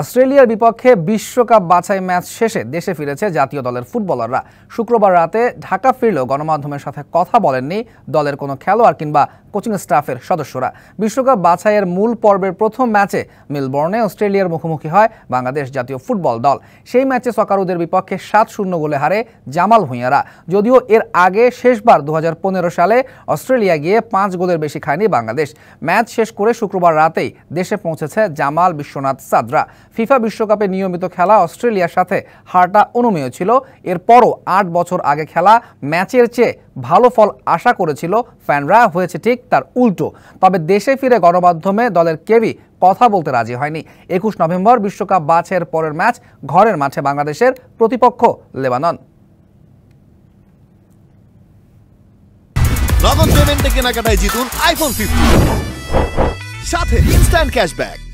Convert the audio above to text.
অস্ট্রেলিয়ার বিপক্ষে বিশ্বকাপ বাছাই ম্যাচ শেষে দেশে ফিরেছে জাতীয় দলের ফুটবলাররা শুক্রবার রাতে ঢাকা ফিরলেও গণমাধ্যমের সাথে কথা বলেননি দলের কোনো খেলোয়াড় কিংবা কোচিং স্টাফের সদস্যরা বিশ্বকাপ বাছাইয়ের মূল পর্বের প্রথম ম্যাচে মেলবোর্নে অস্ট্রেলিয়ার মুখোমুখি হয় বাংলাদেশ জাতীয় ফুটবল দল সেই ম্যাচে সকারুদের বিপক্ষে সাত শূন্য গোলে হারে জামাল ভুঁইয়ারা যদিও এর আগে শেষবার দু সালে অস্ট্রেলিয়া গিয়ে পাঁচ গোলের বেশি খায়নি বাংলাদেশ ম্যাচ শেষ করে শুক্রবার রাতেই দেশে পৌঁছেছে জামাল বিশ্বনাথ সাদরা ফিফা বিশ্বকাপে নিয়মিত খেলা অস্ট্রেলিয়ার সাথে হারটা অনুমেয় ছিল এরপরও আট বছর আগে খেলা ম্যাচের চেয়ে ভালো ফল আশা করেছিল ফ্যানরা হয়েছে ঠিক তার উল্টো তবে দেশে ফিরে গণমাধ্যমে দলের কেবি কথা বলতে রাজি হয়নি একুশ নভেম্বর বিশ্বকাপ বাছের পরের ম্যাচ ঘরের মাঠে বাংলাদেশের প্রতিপক্ষ লেবানন নগদ পেমেন্টে কেনাকাটায় জিতুন আইফোন ফিফটি সাথে ইনস্ট্যান্ট ক্যাশব্যাক